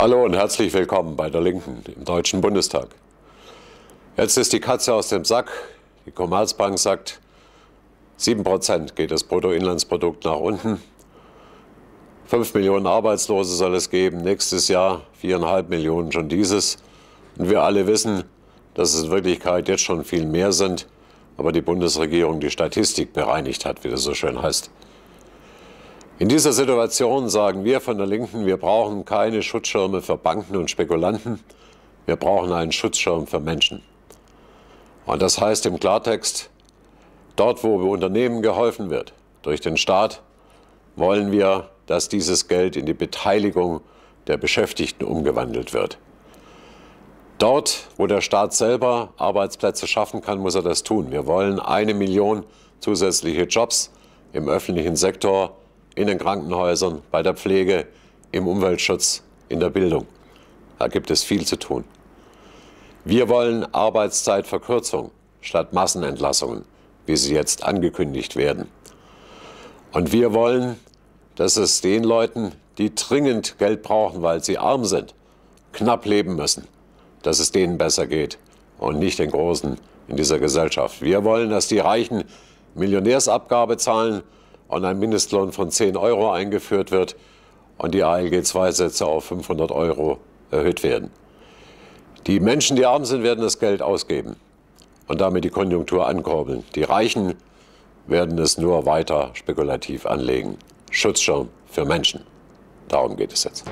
Hallo und herzlich willkommen bei der Linken im Deutschen Bundestag. Jetzt ist die Katze aus dem Sack. Die Commerzbank sagt, 7% geht das Bruttoinlandsprodukt nach unten. 5 Millionen Arbeitslose soll es geben, nächstes Jahr 4,5 Millionen schon dieses. Und wir alle wissen, dass es in Wirklichkeit jetzt schon viel mehr sind, aber die Bundesregierung die Statistik bereinigt hat, wie das so schön heißt. In dieser Situation sagen wir von der Linken, wir brauchen keine Schutzschirme für Banken und Spekulanten, wir brauchen einen Schutzschirm für Menschen. Und das heißt im Klartext, dort wo Unternehmen geholfen wird durch den Staat, wollen wir, dass dieses Geld in die Beteiligung der Beschäftigten umgewandelt wird. Dort, wo der Staat selber Arbeitsplätze schaffen kann, muss er das tun. Wir wollen eine Million zusätzliche Jobs im öffentlichen Sektor in den Krankenhäusern, bei der Pflege, im Umweltschutz, in der Bildung. Da gibt es viel zu tun. Wir wollen Arbeitszeitverkürzung statt Massenentlassungen, wie sie jetzt angekündigt werden. Und wir wollen, dass es den Leuten, die dringend Geld brauchen, weil sie arm sind, knapp leben müssen, dass es denen besser geht und nicht den Großen in dieser Gesellschaft. Wir wollen, dass die Reichen Millionärsabgabe zahlen und ein Mindestlohn von 10 Euro eingeführt wird und die ALG-2-Sätze auf 500 Euro erhöht werden. Die Menschen, die arm sind, werden das Geld ausgeben und damit die Konjunktur ankurbeln. Die Reichen werden es nur weiter spekulativ anlegen. Schutzschirm für Menschen. Darum geht es jetzt.